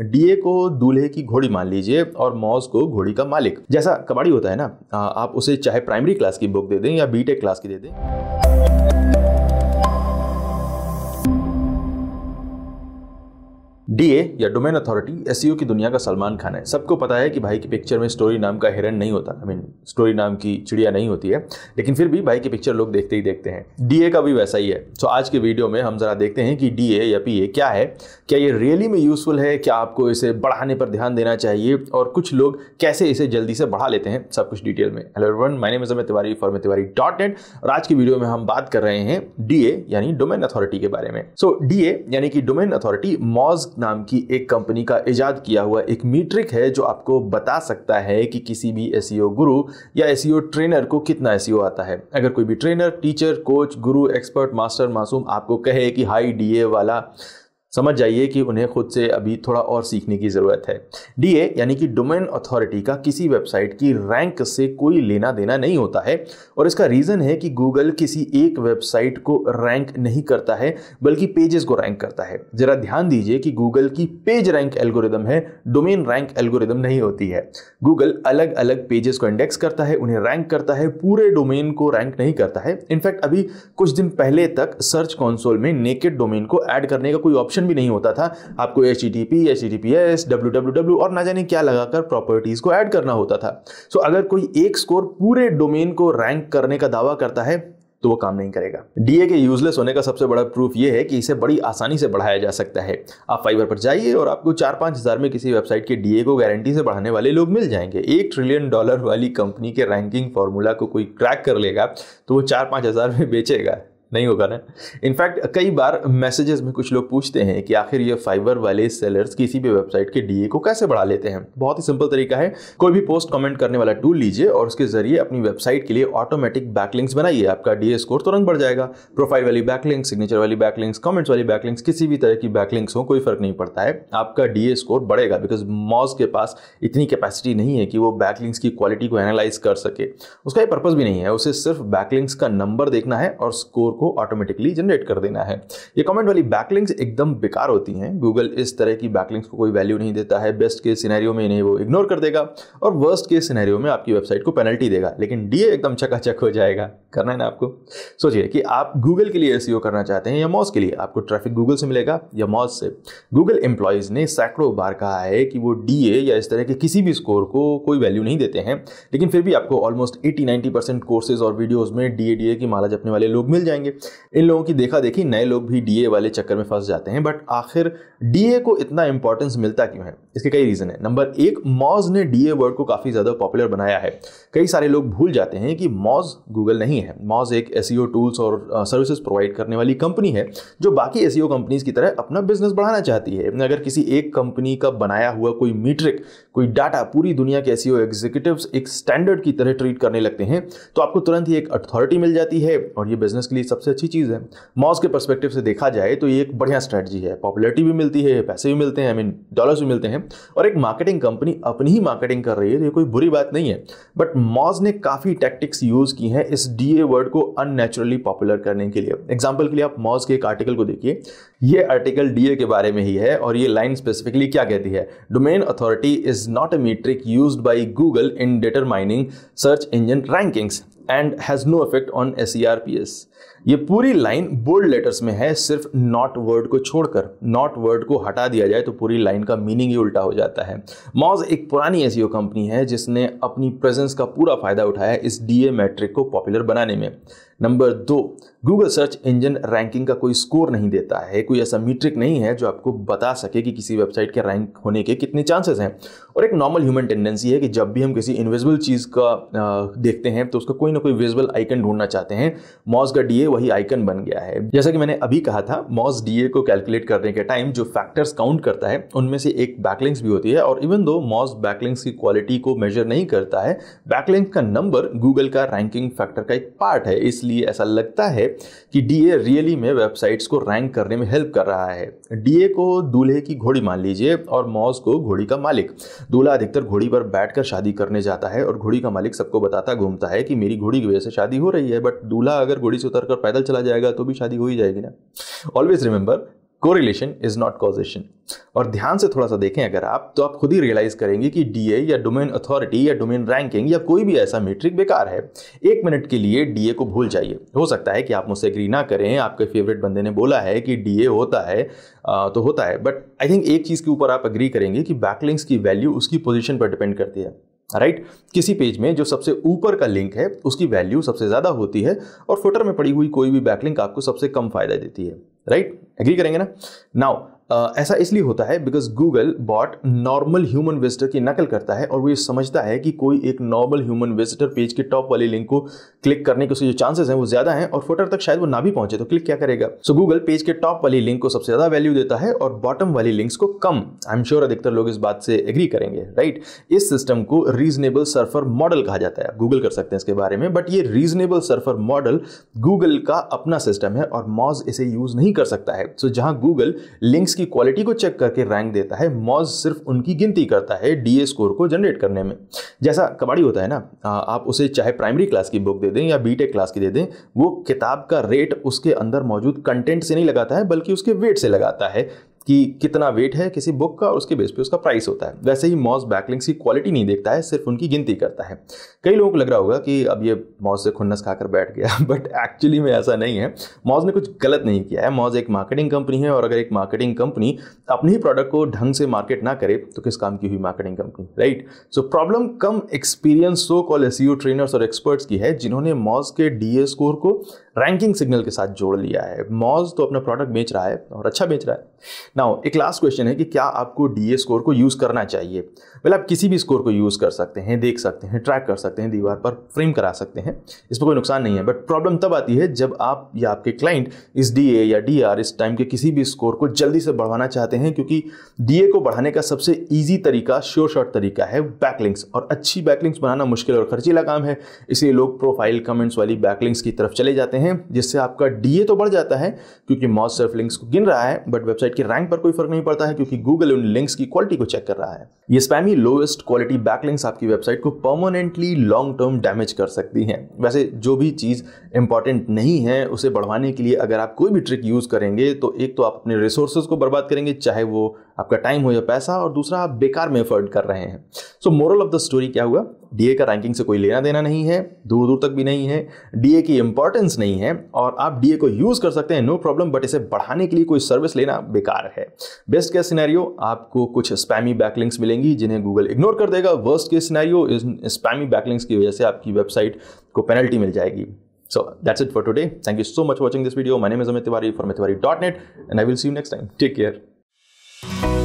DA को दूल्हे की घोड़ी मान लीजिए और मॉस को घोड़ी का मालिक जैसा कबाड़ी होता है ना आप उसे चाहे प्राइमरी क्लास की बुक दे दें या बीटेक क्लास की दे दें डीए या डोमेन अथॉरिटी एस की दुनिया का सलमान खान है सबको पता है कि भाई की पिक्चर में स्टोरी नाम का हिरन नहीं होता आई मीन स्टोरी नाम की चिड़िया नहीं होती है लेकिन फिर भी भाई की पिक्चर लोग देखते ही देखते हैं डीए का भी वैसा ही है सो आज के वीडियो में हम जरा देखते हैं कि डीए या पीए क्या है क्या ये रियली में यूजफुल है क्या आपको इसे बढ़ाने पर ध्यान देना चाहिए और कुछ लोग कैसे इसे जल्दी से बढ़ा लेते हैं सब कुछ डिटेल में hello everyone my name is Amit Tiwari for Tiwari dot net और आज की वीडियो में हम बात कर रहे हैं डीए यानी डोमेन अथॉरिटी के बारे में सो so, डीए यानी कि डोमेन अथॉरिटी मॉज नाम की एक कंपनी का इजाद किया हुआ एक मीट्रिक है जो आपको बता सकता है कि किसी भी एस e गुरु या एस e ट्रेनर को कितना एस e आता है अगर कोई भी trainer teacher coach guru expert master मासूम आपको कहे कि हाई डी वाला समझ जाइए कि उन्हें खुद से अभी थोड़ा और सीखने की ज़रूरत है डीए यानी कि डोमेन अथॉरिटी का किसी वेबसाइट की रैंक से कोई लेना देना नहीं होता है और इसका रीज़न है कि गूगल किसी एक वेबसाइट को रैंक नहीं करता है बल्कि पेजेस को रैंक करता है ज़रा ध्यान दीजिए कि गूगल की पेज रैंक एल्गोरिदम है डोमेन रैंक एल्गोरिदम नहीं होती है गूगल अलग अलग पेजेस को इंडेक्स करता है उन्हें रैंक करता है पूरे डोमेन को रैंक नहीं करता है इनफैक्ट अभी कुछ दिन पहले तक सर्च कॉन्सोल में नेकेड डोमेन को ऐड करने का कोई ऑप्शन ऑप्शन भी नहीं होता था आपको H D T P H D T P S W W W और ना जाने क्या लगाकर प्रॉपर्टीज़ को ऐड करना होता था सो so, अगर कोई एक स्कोर पूरे डोमेन को रैंक करने का दावा करता है तो वो काम नहीं करेगा डीए के यूजलेस होने का सबसे बड़ा प्रूफ ये है कि इसे बड़ी आसानी से बढ़ाया जा सकता है आप फाइबर पर जाइए और आपको चार पांच हज़ार में किसी वेबसाइट के डीए को गारंटी से बढ़ाने वाले लोग मिल जाएंगे एक ट्रिलियन डॉलर वाली कंपनी के रैंकिंग फॉर्मूला को कोई क्रैक कर लेगा तो वो चार पांच हज़ार में बेचेगा नहीं होगा ना इनफैक्ट कई बार मैसेजेस में कुछ लोग पूछते हैं कि आखिर ये फाइबर वाले सेलर्स किसी भी वेबसाइट के डीए को कैसे बढ़ा लेते हैं बहुत ही सिंपल तरीका है कोई भी पोस्ट कमेंट करने वाला टूल लीजिए और उसके जरिए अपनी वेबसाइट के लिए ऑटोमेटिक बैकलिंक्स बनाइए आपका डीए स्कोर तुरंत बढ़ जाएगा प्रोफाइल वाली बैकलिंग सिग्नेचर वाली बैकलिंग्स कमेंट्स वाली बैकलिंग्स किसी भी तरह की बैकलिंग्स हो कोई फर्क नहीं पड़ता है आपका डीए स्कोर बढ़ेगा बिकॉज मॉज के पास इतनी कैपेसिटी नहीं है कि वो बैकलिंग्स की क्वालिटी को एनालाइज कर सके उसका ये पर्पज भी नहीं है उसे सिर्फ बैकलिंग्स का नंबर देखना है और स्कोर को ऑटोमेटिकली जनरेट कर देना है ये कमेंट वाली बैकलिंग्स एकदम बेकार होती हैं गूगल इस तरह की बैकलिंग्स को कोई वैल्यू नहीं देता है बेस्ट के सिनेरियो में इन्हें वो इग्नोर कर देगा और वर्स्ट के सिनेरियो में आपकी वेबसाइट को पेनल्टी देगा लेकिन डी एकदम चकाचक हो जाएगा करना है ना आपको सोचिए कि आप गूगल के लिए एस e करना चाहते हैं या मॉस के लिए आपको ट्रैफिक गूगल से मिलेगा या मॉस से गूगल एम्प्लॉयज़ ने सैकड़ों बार कहा है कि वो डी या इस तरह के किसी भी स्कोर को कोई वैल्यू नहीं देते हैं लेकिन फिर भी आपको almost eighty ninety percent courses और वीडियोज़ में डी की माला जपने वाले लोग मिल जाएंगे जाएंगे इन लोगों की देखा देखी नए लोग भी डीए वाले चक्कर में फंस जाते हैं बट आखिर डीए को इतना इंपॉर्टेंस मिलता क्यों है इसके कई रीज़न है नंबर एक मॉज ने डीए वर्ड को काफ़ी ज़्यादा पॉपुलर बनाया है कई सारे लोग भूल जाते हैं कि मॉज गूगल नहीं है मॉज एक एस टूल्स e और सर्विसेज प्रोवाइड करने वाली कंपनी है जो बाकी एस कंपनीज e की तरह अपना बिजनेस बढ़ाना चाहती है अगर किसी एक कंपनी का बनाया हुआ कोई मीट्रिक कोई डाटा पूरी दुनिया के एस एग्जीक्यूटिव्स e एक स्टैंडर्ड की तरह ट्रीट करने लगते हैं तो आपको तुरंत ही एक अथॉरिटी मिल जाती है और ये बिजनेस के लिए सब सबसे अच्छी चीज़ है मॉस के परस्पेक्टिव से देखा जाए तो ये एक बढ़िया स्ट्रैटी है पॉपुलरिटी भी मिलती है पैसे भी मिलते हैं आई मीन डॉलर्स भी मिलते हैं और एक मार्केटिंग कंपनी अपनी ही मार्केटिंग कर रही है तो ये कोई बुरी बात नहीं है बट मॉज ने काफ़ी टैक्टिक्स यूज़ की हैं इस डी ए वर्ड को अननेचुरली पॉपुलर करने के लिए एग्जाम्पल के लिए आप मॉज के एक आर्टिकल को देखिए ये आर्टिकल डी ए के बारे में ही है और ये लाइन स्पेसिफिकली क्या कहती है domain authority is not a metric used by Google in determining search engine rankings and has no effect on S R P S ये पूरी लाइन बोल्ड लेटर्स में है सिर्फ नॉट वर्ड को छोड़कर नॉट वर्ड को हटा दिया जाए तो पूरी लाइन का मीनिंग ही उल्टा हो जाता है मॉज एक पुरानी एस कंपनी e है जिसने अपनी प्रेजेंस का पूरा फायदा उठाया इस डी मैट्रिक को पॉपुलर बनाने में नंबर दो गूगल सर्च इंजन रैंकिंग का कोई स्कोर नहीं देता है कोई ऐसा मीट्रिक नहीं है जो आपको बता सके कि किसी वेबसाइट के रैंक होने के कितने चांसेस हैं और एक नॉर्मल ह्यूमन टेंडेंसी है कि जब भी हम किसी इनविजिबल चीज़ का आ, देखते हैं तो उसका कोई ना कोई विजिबल आइकन ढूंढना चाहते हैं मॉस का डीए वही आइकन बन गया है जैसा कि मैंने अभी कहा था मॉस डीए को कैलकुलेट करने के टाइम जो फैक्टर्स काउंट करता है उनमें से एक बैकलिंग्स भी होती है और इवन दो मॉस बैकलिंग्स की क्वालिटी को मेजर नहीं करता है बैकलिंग का नंबर गूगल का रैंकिंग फैक्टर का एक पार्ट है इसलिए इसलिए ऐसा लगता है कि डीए रियली में वेबसाइट्स को रैंक करने में हेल्प कर रहा है ए को दूल्हे की घोड़ी मान लीजिए और मौज को घोड़ी का मालिक दूल्हा अधिकतर घोड़ी पर बैठकर शादी करने जाता है और घोड़ी का मालिक सबको बताता घूमता है कि मेरी घोड़ी की वजह से शादी हो रही है बट दूल्हा अगर घोड़ी से उतर कर पैदल चला जाएगा तो भी शादी हो ही जाएगी ना always remember correlation is not causation और ध्यान से थोड़ा सा देखें अगर आप तो आप खुद ही रियलाइज करेंगे कि डीए या डोमेन अथॉरिटी या डोमेन रैंकिंग या कोई भी ऐसा मीट्रिक बेकार है एक मिनट के लिए डीए को भूल जाइए हो सकता है कि आप मुझसे एग्री ना करें आपके फेवरेट बंदे ने बोला है कि डीए होता है आ, तो होता है बट आई थिंक एक चीज़ के ऊपर आप एग्री करेंगे कि बैकलिंग्स की वैल्यू उसकी पोजिशन पर डिपेंड करती है राइट right? किसी पेज में जो सबसे ऊपर का लिंक है उसकी वैल्यू सबसे ज़्यादा होती है और फुटर में पड़ी हुई कोई भी बैकलिंक आपको सबसे कम फायदा देती है राइट एग्री करेंगे ना नाउ ऐसा इसलिए होता है because Google bot normal human visitor की नकल करता है और वो ये समझता है कि कोई एक नॉर्मल ह्यूमन विजिटर पेज के टॉप वाली लिंक को क्लिक करने के उसके जो चांसेस हैं वो ज्यादा हैं और फोटर तक शायद वो ना भी पहुंचे तो क्लिक क्या करेगा सो गूगल पेज के टॉप वाली लिंक को सबसे ज्यादा वैल्यू देता है और बॉटम वाली लिंक्स को कम आई एम श्योर अधिकतर लोग इस बात से एग्री करेंगे राइट इस सिस्टम को रीजनेबल सर्फर मॉडल कहा जाता है गूगल कर सकते हैं इसके बारे में बट ये रीजनेबल सर्फर मॉडल गूगल का अपना सिस्टम है और मॉज इसे यूज नहीं कर सकता है सो जहां गूगल लिंक्स की क्वालिटी को चेक करके रैंक देता है मॉज सिर्फ उनकी गिनती करता है डीए स्कोर को जनरेट करने में जैसा कबाड़ी होता है ना आप उसे चाहे प्राइमरी क्लास की बुक दे दें या बीटेक क्लास की दे दें वो किताब का रेट उसके अंदर मौजूद कंटेंट से नहीं लगाता है बल्कि उसके वेट से लगाता है कि कितना वेट है किसी बुक का और उसके बेस पे उसका प्राइस होता है वैसे ही मॉस बैकलिंग्स की क्वालिटी नहीं देखता है सिर्फ उनकी गिनती करता है कई लोगों को लग रहा होगा कि अब ये मॉज से खुन्नस खाकर बैठ गया बट एक्चुअली में ऐसा नहीं है मॉज ने कुछ गलत नहीं किया है मॉज एक मार्केटिंग कंपनी है और अगर एक मार्केटिंग कंपनी अपने ही प्रोडक्ट को ढंग से मार्केट ना करे तो किस काम की हुई marketing company right so problem कम experience so call S trainers और एक्सपर्ट्स की है जिन्होंने मॉज के डी स्कोर को रैंकिंग सिग्नल के साथ जोड़ लिया है मॉज तो अपना प्रोडक्ट बेच रहा है और अच्छा बेच रहा है नाउ एक लास्ट क्वेश्चन है कि क्या आपको डी स्कोर को यूज़ करना चाहिए वेल आप किसी भी स्कोर को यूज़ कर सकते हैं देख सकते हैं ट्रैक कर सकते हैं दीवार पर फ्रेम करा सकते हैं इसमें कोई नुकसान नहीं है बट प्रॉब्लम तब आती है जब आप या आपके क्लाइंट इस डी या डी इस टाइम के किसी भी स्कोर को जल्दी से बढ़वाना चाहते हैं क्योंकि डी को बढ़ाने का सबसे ईजी तरीका श्योर शॉर्ट तरीका है बैकलिंग्स और अच्छी बैकलिंग्स बनाना मुश्किल और खर्चीला काम है इसलिए लोग प्रोफाइल कमेंट्स वाली बैकलिंग्स की तरफ चले जाते हैं हैं जिससे आपका डीए तो बढ़ जाता है क्योंकि मॉज सिर्फ लिंक्स को गिन रहा है बट वेबसाइट के रैंक पर कोई फर्क नहीं पड़ता है क्योंकि गूगल उन लिंक्स की क्वालिटी को चेक कर रहा है ये स्पैमी लोएस्ट क्वालिटी बैकलिंक्स आपकी वेबसाइट को परमानेंटली लॉन्ग टर्म डैमेज कर सकती हैं वैसे जो भी चीज़ इंपॉर्टेंट नहीं है उसे बढ़वाने के लिए अगर आप कोई भी ट्रिक यूज़ करेंगे तो एक तो आप अपने रिसोर्सेज को बर्बाद करेंगे चाहे वो आपका टाइम हो या पैसा और दूसरा आप बेकार में एफर्ट कर रहे हैं so moral of the story क्या हुआ डीए का रैंकिंग से कोई लेना देना नहीं है दूर दूर तक भी नहीं है डीए की इंपॉर्टेंस नहीं है और आप डीए को यूज़ कर सकते हैं नो प्रॉब्लम बट इसे बढ़ाने के लिए कोई सर्विस लेना बेकार है बेस्ट केस सिनेरियो आपको कुछ स्पैमी बैकलिंग्स मिलेंगी जिन्हें गूगल इग्नोर कर देगा worst case scenario spammy backlinks की वजह से आपकी वेबसाइट को पेनल्टी मिल जाएगी it for today thank you so much watching this video watching this video. My name is Amit Tiwari from Tiwari.net and I will see you next time. Take care.